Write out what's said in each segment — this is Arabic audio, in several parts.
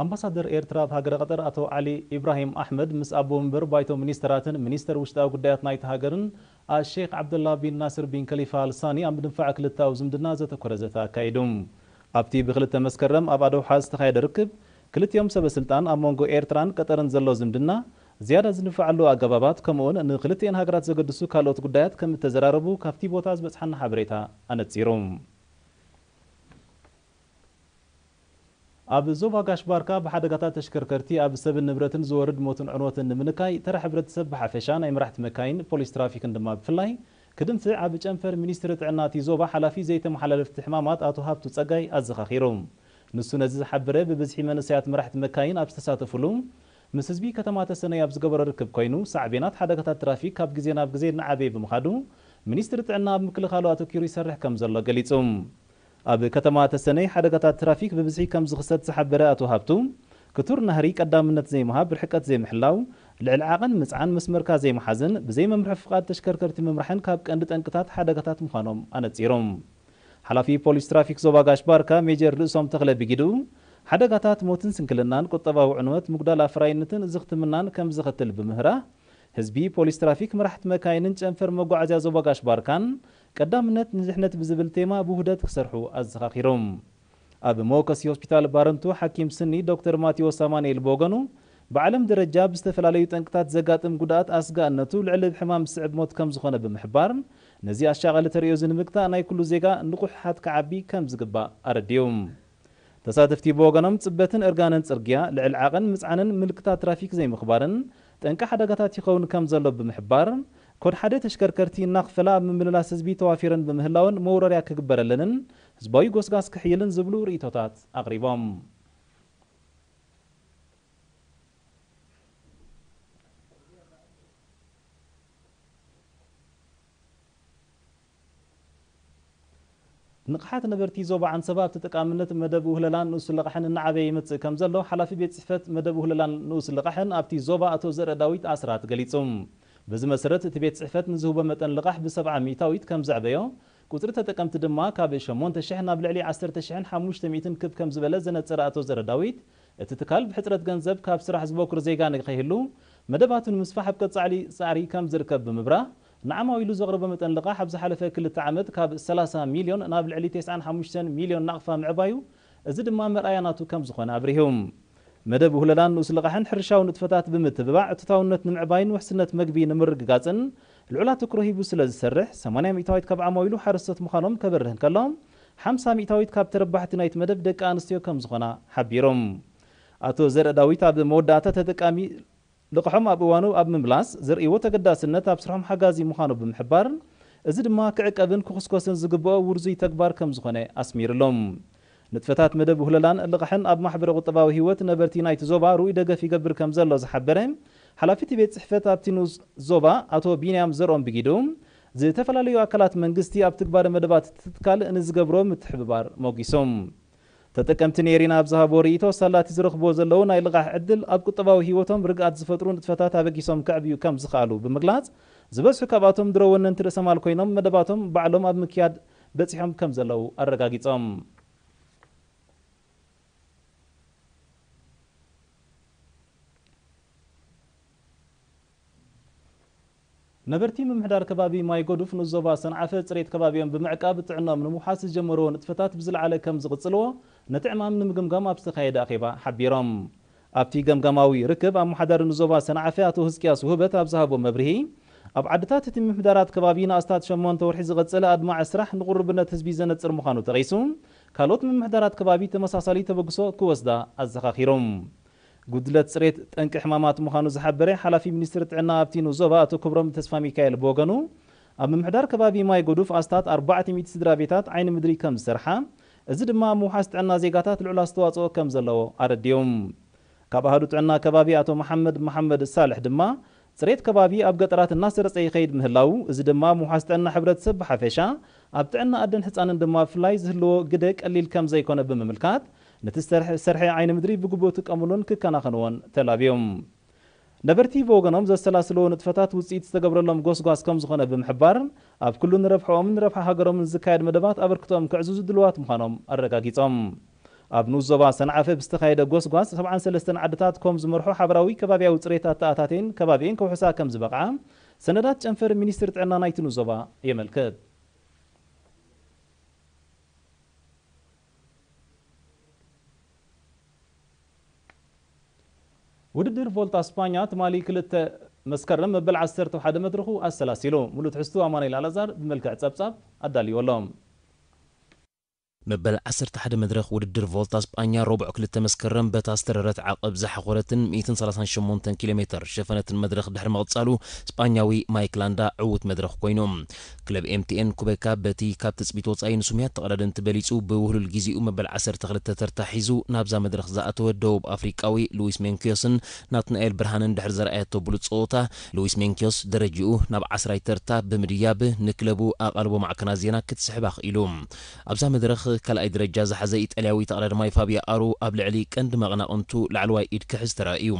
ኣምባሳደር ኤርትራ ኣብ ሃገረ ቀጠር ኣቶ ዓሊ ኢብራሂም ኣሕመድ ምስ ኣቦ ምንበር ባይቶ ሚኒስትራትን ሚኒስተር ውሽጣዊ ጉዳያት ናይቲ ሃገርን ኣሸክ ዓብደላ ቢን ናስር ቢን ከሊፋ ልሳኒ ኣብ ምድንፋዕ ክልታዊ ዝምድና ዘተኮረ ዘተ ኣካይዱ ኣብቲ ብክልተ መስከረም ኣብ ኣዶውሓ ዝተካየደ ርክብ ክልቲኦም ሰበስልጣን ኣብ መንጎ ኤርትራን ቀጠርን ዘሎ ዝምድና ዝያዳ ዝንፍዓሉ ኣገባባት ከምኡውን ንክልቲአን ሃገራት ዘገድሱ ካልኦት ጉዳያት ከም እተዘራረቡ ካብቲ ቦታ ዝበፅሓና ሓበሬታ ኣነፂሮም ኣብ ዞባ ጋሽባርካ ብሓደጋታት ተሽከርከርቲ ኣብ ሰብን ንብረትን ዝወርድ ሞትን ዕንወትን ንምንካይ ተራ ሕብረተሰብ ብሓፈሻ ናይ መራሕቲ መካይን ፖሊስ ትራፊክን ድማ ብፍላይ ክድምፂ ኣብ ጨንፈር ሚኒስትሪ ጥዕና እቲ ዞባ ሓላፊ ዘይተመሓላለፍቲ ሕማማት ኣቶ ሃብቱ ጸጋይ ኣዘኻኺሮም ንሱ ነዚ ዝሓብረ ብብዝሒ መንእሰያት መራሕቲ መካይን ኣብ ዝተሳተፍሉ ምስ ህዝቢ ከተማ ተሰነይ ኣብ ዝገበረ ርክብ ኮይኑ ሳዕቤናት ሓደጋታት ትራፊክ ካብ ግዜ ናብ ግዜ ንዓበየ ብምኻዱ ሚኒስትሪ ጥዕና ኣብ ምክልኻሉ ኣተኪሩ ይሰርሕ ከም ዘሎ ገሊጹ ኣብ ከተማ ተሰነይ ሓደጋታት ትራፊክ ብብዝሒ ከም ዝኽሰት ዝሓበረ ኣቶ ሃብቱ ክቱር ናህሪ ቀዳምነት ዘይምሃብ ብርሕቀት ዘይምሕላው ልዕሊ ዓቐን ምፅዓን መስመርካ ዘይመሓዝን ብዘይመምርሒ ፍቓድ ተሽከርከርቲ ምምራሕን ካብ ቀንዲ ጠንቅታት ሓደጋታት ምዃኖም ኣነጺሮም ሓላፊ ፖሊስ ትራፊክ ዞባ ጋሽባርካ ሜጀር ርእሶም ተኽለ ቢጊዱ ሓደጋታት ሞትን ስንክልናን ቁጠባዊ ዕንወት ምጉዳል ኣፍራይነትን ዝኽትምናን ከም ዝኽትል ብምህራ ህዝቢ ፖሊስ ትራፊክ መራሕቲ መካይንን ጨንፈር መጓዓዝያ ዞባ ጋሽባርካን ቀዳምነት ንዝሕነት ብዝብል ቴማ ብውህደት ክሰርሑ ኣዘኻኺሮም ኣብ ሞከሲ ሆስፒታል ባረንቱ ሓኪም ስኒ ዶክተር ማቴዎስ ሳማንኤል ብወገኑ ብዓለም ደረጃ ብዝተፈላለዩ ጠንቅታት ዘጋጥም ጉድኣት ኣስጋእነቱ ልዕሊ ሕማም ስዕብ ሞት ከም ዝኾነ ብምሕባር ነዚ ኣሻቐለ ተሪዮ ዝንምግታእ ናይ ኩሉ ዜጋ ንቑሕሓት ክዓቢ ከም ዝግባእ ኣረድዮም ተሳተፍቲ ብወገኖም ጽበትን እርጋንን ጽርግያ ልዕል ዓቐን ምጽዓንን ምልክታት ትራፊክ ዘይምኽባርን ጠንቂ ሓደጋታት ይኸውን ከም ዘሎ ብምሕባር كون حدا تشكركرتي نخفلا من ملاس بي توافيرا بمهلاون مورر يا كبر لنن زباي غوسغاس كحيلن زبلو ريتوتات اقريبام نقحات نبرتي زوبا عن سباب تتقامنة مدابو هلالان نوس اللقحن النعبي متس كمزلو حلافي بيت صفات مدابو هلالان نوس اللقحن ابتي زوبا اتو زر داويت اسرات قليتسوم بزي مسرت تبيت صحفات نزهو بمتن لقاح بسبعة ميتا ويت كم زعبيو قطرتها تقمت دماء كابيشا مونت الشحنة بلعلي عسر تشحن حموش تميتن كب كم زبالة زنة تراتو زرداويت اتتكال بحترة غنزب كاب سرح زبوك رزيقان قيهلو مدباتون مصفحة بكتس علي سعري كم زركب بمبرا نعم ويلو زغرب بمتن لقاح بزحالة كل التعامد كاب سلاسة مليون نابل علي تسعان حموشتن مليون نقفة معبايو ازد ما مرأيناتو كم زخون أبريهم መደብ ውህለላን ንኡስ ልቓሕን ሕርሻዊ ንጥፈታት ብምትብባዕ እትታውነት ንምዕባይን ውሕስነት መግቢ ንምርግጋፅን ልዑላት ትኩሮ ሂቡ ስለ ዝሰርሕ 80 ሚእታዊት ካብ ዓማዊሉ ሓረስቶት ምዃኖም ከበርህ እንከሎ 50 ሚእታዊት ካብ ተረባሕቲ ናይቲ መደብ ደቂ ኣንስትዮ ከም ዝኾና ሓቢሮም ኣቶ ዘርአ ዳዊት ኣብ መወዳእታ ተጠቃሚ ልቕሖም ኣብ እዋኑ ኣብ ምምላስ ዘርእይዎ ተገዳስነት ኣብ ስርሖም ሓጋዚ ምዃኑ ብምሕባር እዚ ድማ ክዕቀብን ክኹስኮስን ዝግብኦ ውርዙይ ተግባር ከም ዝኾነ ኣስሚሩሎም ንጥፈታት መደብ ውህለላን ልቕሕን ኣብ ማሕበረ ቁጠባዊ ህይወት ነበርቲ ናይቲ ዞባ ርኡይ ደገፍ ይገብር ከም ዘሎ ዝሓበረ ሓላፊ እቲ ቤት ፅሕፈት ኣብቲ ኑስ ዞባ ኣቶ ቢንያም ዘርኦም ብጊዱ ዝተፈላለዩ ኣካላት መንግስቲ ኣብ ትግባር መደባት ትትካል ንዝገብሮ ምትሕብባር መጊሶም ተጠቀምቲ ነይሪና ኣብ ዝሃቦ ርእቶ ሳላቲ ዝረኽቦ ዘለዉ ናይ ልቓሕ ዕድል ኣብ ቁጠባዊ ህይወቶም ርግኣት ዝፈጥሩ ንጥፈታት ኣበጊሶም ክዕብዩ ከም ዝኽኣሉ ብምግላጽ ዝበዝሑ ካብኣቶም ድረወነንቲ ርእሰማል ኮይኖም መደባቶም ባዕሎም ኣብ ምክያድ በፂሖም ከም ዘለዉ ኣረጋጊፆም ነበርቲ ምምሕዳር ከባቢ ማይ ጎዱፍ ንዞባ ሰንዓፈ ፅሬት ከባቢኦም ብምዕቃብ ጥዕኖም ንምውሓስ ዝጀመርዎ ንጥፈታት ብዝለዓለ ከም ዝቕፅልዎ ነቲ ዕማም ንምግምጋም ኣብ ዝተኻየደ ኣኼባ ሓቢሮም ኣብቲ ገምጋማዊ ርክብ ኣመሓዳሪ ንዞባ ሰንዓፈ ኣቶ ህዝቅያስ ውህበት ኣብ ዝሃቦ መብርሂ ኣብ ዓድታት እቲ ምምሕዳራት ከባቢ ንኣስታት 8 ወርሒ ዝቐፅለ ኣድማዕ ስራሕ ንቑርብነት ህዝቢ ዘነፅር ምዃኑ ጠቒሱ ካልኦት ምምሕዳራት ከባቢ ተመሳሳሊ ተበግሶ ክወስዳ ኣዘኻኺሮም قدلت سريت تنك حمامات مخانو زحبري حالا في منستر تعنا ابتي نوزوبا اتو كبرم تسفا ميكايل بوغنو اما محدار كبابي ماي قدوف استات اربعة ميت سدرا عين مدري كم سرحا ازد ما موحاست عنا زيقاتات العلا استواتو كم زلو ارديوم كبهدو تعنا كبابي اتو محمد محمد السالح دما سريت كبابي ابقى ترات الناصر سي خيد مهلاو ازد ما موحاست عنا حبرت سب حفشا ابتعنا ادن حسان دما فلايز هلو قدك قليل كم زيكونا بمملكات ነቲ ዝሰርሐ ዓይነ ምድሪ ብግቡእ ክጥቀምሉን ክከናኸንዎን ተላብዮም ነበርቲ ብወገኖም ዘሰላስልዎ ንጥፈታት ውፅኢት ዝተገብረሎም ጎስጓስ ከም ዝኾነ ብምሕባር ኣብ ኩሉ ንረብሐኦምን ንረብሓ ሃገሮምን ዝካየድ መደባት ኣበርክቶኦም ክዕዝዙ ድልዋት ምዃኖም ኣረጋጊፆም ኣብ ንኡስ ዞባ ሰንዓፈ ብዝተኻየደ ጎስጓስ 73 ዓድታት ከም ዝመርሑ ሓበራዊ ከባብያዊ ፅሬታት ተኣታቴን ከባቢኤን ከውሕሳ ከም ዝበቕዓ ሰነዳት ጨንፈር ሚኒስትር ጥዕና ናይቲ ንኡስ ዞባ የመልክት ውድድር ቮልታ ስፓኛ ትማሊ ክልተ መስከረም መበል 11 መድረኹ ኣሰላሲሉ ሙሉእ ትሕዝቱ ኣማኒኤል ኣላዛር ብመልክዕ ጸብጻብ ኣዳልዩ ኣሎም መበል 11 መድረኽ ውድድር ቮልታ ስጳኛ ረብዑ 2 መስከረም በታ ዝተረረት ዓቐብ ዝሓኾለትን 138 ኪሎ ሜትር ሸፈነትን መድረኽ ድሕሪ መቕጻሉ ስጳኛዊ ማይክላንዳ ዕውት መድረኽ ኮይኑ ክለብ ኤምቲኤን ኩበካ በቲ ካብ ትፅቢት ወፃኢ ንሱምያት ተቐዳደንቲ በሊፁ ብውህሉል ግዜኡ መበል 12 ተርታ ሒዙ ናብዛ መድረኽ ዝኣተወ ደቡብ ኣፍሪቃዊ ሉዊስ ሜንኪዮስን ናትናኤል ብርሃንን ድሕሪ ዘርኣየቶ ብሉፅ ፀወታ ሉዊስ ሜንኪዮስ ደረጃኡ ናብ 10ራይ ተርታ ብምድያብ ንክለቡ ኣቓልቦ ማዕከናት ዜና ክትስሕብ ኣኽኢሉ ኣብዛ መድረኽ ካልኣይ ደረጃ ዝሓዘ ኢጣልያዊ ተቐዳድማይ ፋብያ ኣሩ ኣብ ልዕሊ ቀንዲ መቕናቕንቱ ላዕለዋይ ኢድ ክሕዝ ተራእዩ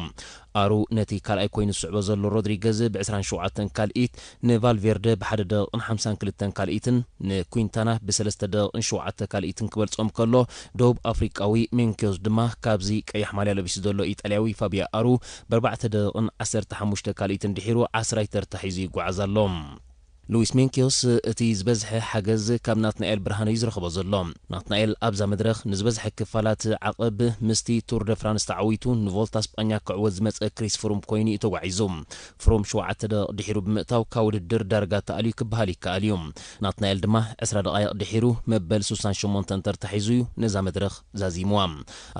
ኣሩ ነቲ ካልኣይ ኮይኑ ዝስዕቦ ዘሎ ሮድሪገዝ ብ27 ካልኢት ንቫልቬርደ ብሓደ ደቂቕን 52 ካልኢትን ንኩንታና ብሰለስተ ደቂቕን 7 ካልኢትን ክበልፆም ከሎ ደቡብ ኣፍሪቃዊ ሜንኪዮስ ድማ ካብዚ ቀያሕ ማልያ ለቢሱ ዘሎ ኢጣልያዊ ፋብያ ኣሩ ብኣርባዕተ ደቂቕን 15 ካልኢትን ድሒሩ 10ይ ተርታ ሒዙ ይጓዓዝ ኣሎ ሉዊስ ሜንኪዮስ እቲ ዝበዝሐ ሓገዝ ካብ ናትናኤል ብርሃነ እዩ ዝረኸቦ ዘሎ ናትናኤል ኣብዛ መድረኽ ንዝበዝሐ ክፋላት ዓቐብ ምስቲ ቱር ደ ፍራንስ ተዓዊቱ ንቮልታ ስጳኛ ክዕወት ዝመፀ ክሪስ ፍሩም ኮይኑ እዩ ተጓዒዙ ፍሩም 7 ደቂቕ ድሒሩ ብምእታው ካብ ውድድር ዳርጋ ተኣልዩ ክበሃል ይከኣል እዩ ናትናኤል ድማ 20 ደቃይቕ ድሒሩ መበል 68 ተርታሒዙ እዩ ነዛ መድረኽ ዛዚምዋ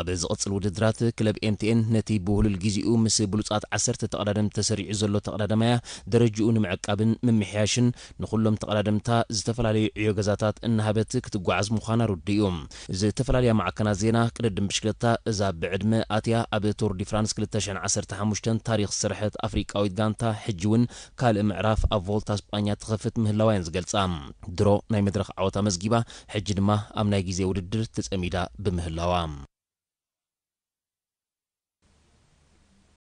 ኣብ ዝቕፅል ውድድራት ክለብ ኤምቲኤን ነቲ ብውህሉል ግዜኡ ምስ ብሉፃት 1 ተቐዳደም ተሰሪዑ ዘሎ ተቐዳዳማያ ደረጅኡ ንምዕቃብን ምምሕያሽን ንኹሎም ተቐዳድምታ ዝተፈላለዩ ዕዮ ገዛታት እናሃበት ክትጓዓዝ ምዃና ርዲ እዩ ዝተፈላለያ ማዕከናት ዜና ቅድድም ብሽክለታ እዛ ብዕድመ ኣትያ ኣብ ቶር ዲ ፍራንስ 2015 ታሪክ ስርሕት ኣፍሪቃዊት ጋንታ ሕጂ እውን ካልእ ምዕራፍ ኣብ ቮልታ ስጳኛ ትኸፍት ምህላዋየን ዝገልጻ ድሮ ናይ መድረክ ዓወታ መዝጊባ ሕጂ ድማ ኣብ ናይ ግዜ ውድድር ተጸሚዳ ብምህላዋ